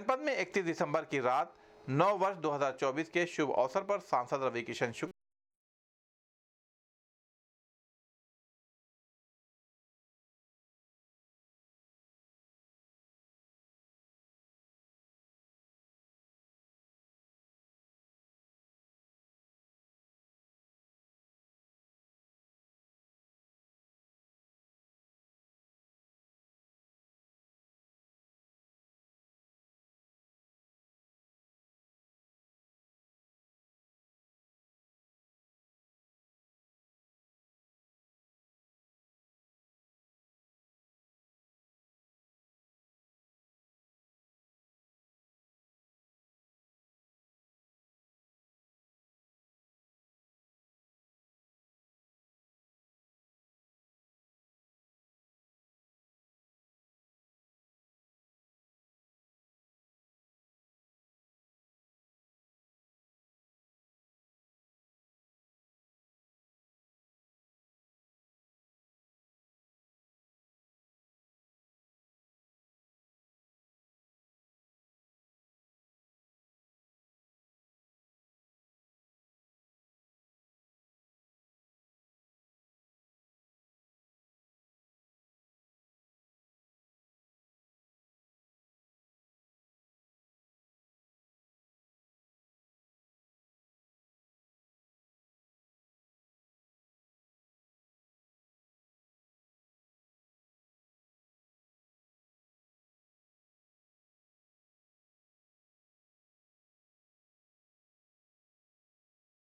जनपद में इकतीस दिसंबर की रात नौ वर्ष 2024 के शुभ अवसर पर सांसद रवि किशन शुक्ला